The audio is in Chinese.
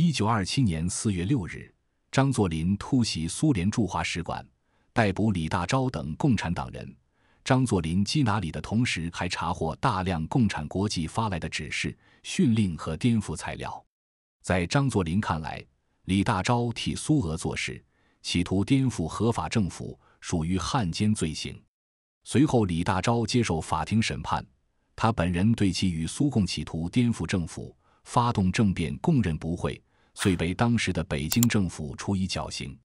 一九二七年四月六日，张作霖突袭苏联驻华使馆，逮捕李大钊等共产党人。张作霖缉拿李的同时，还查获大量共产国际发来的指示、训令和颠覆材料。在张作霖看来，李大钊替苏俄做事，企图颠覆合法政府，属于汉奸罪行。随后，李大钊接受法庭审判，他本人对其与苏共企图颠覆政府、发动政变供认不讳。遂被当时的北京政府处以绞刑。